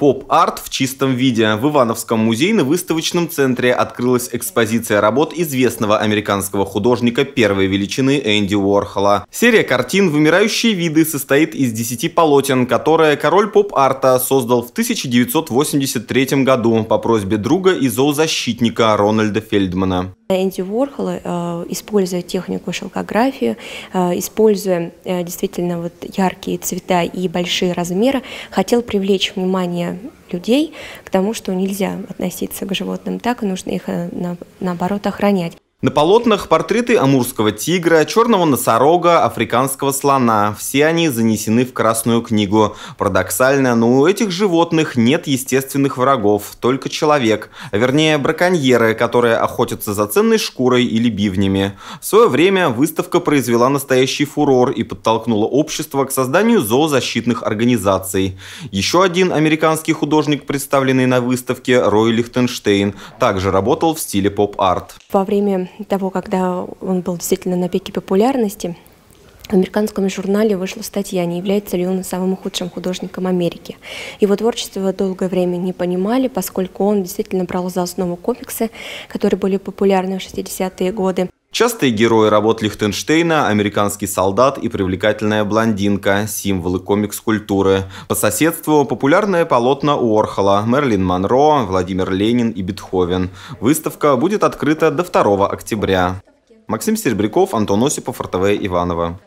Поп-арт в чистом виде. В Ивановском музейно-выставочном центре открылась экспозиция работ известного американского художника первой величины Энди Уорхола. Серия картин «Вымирающие виды» состоит из 10 полотен, которые король поп-арта создал в 1983 году по просьбе друга и зоозащитника Рональда Фельдмана. Энди Уорхол, э, используя технику шелкографии, э, используя э, действительно вот яркие цвета и большие размеры, хотел привлечь внимание людей к тому, что нельзя относиться к животным так, и нужно их э, на, наоборот охранять. На полотнах портреты амурского тигра, черного носорога, африканского слона. Все они занесены в Красную книгу. Парадоксально, но у этих животных нет естественных врагов, только человек. Вернее, браконьеры, которые охотятся за ценной шкурой или бивнями. В свое время выставка произвела настоящий фурор и подтолкнула общество к созданию зоозащитных организаций. Еще один американский художник, представленный на выставке, Рой Лихтенштейн, также работал в стиле поп-арт. Во время того, когда он был действительно на пике популярности, в американском журнале вышла статья, не является ли он самым худшим художником Америки. Его творчество долгое время не понимали, поскольку он действительно брал за основу комиксы, которые были популярны в 60-е годы. Частые герои работ Лихтенштейна – американский солдат и привлекательная блондинка, символы комикс-культуры. По соседству – популярное полотно Уорхола, Мерлин Монро, Владимир Ленин и Бетховен. Выставка будет открыта до 2 октября. Максим Серебряков, Антон Осипов, РТВ Иванова.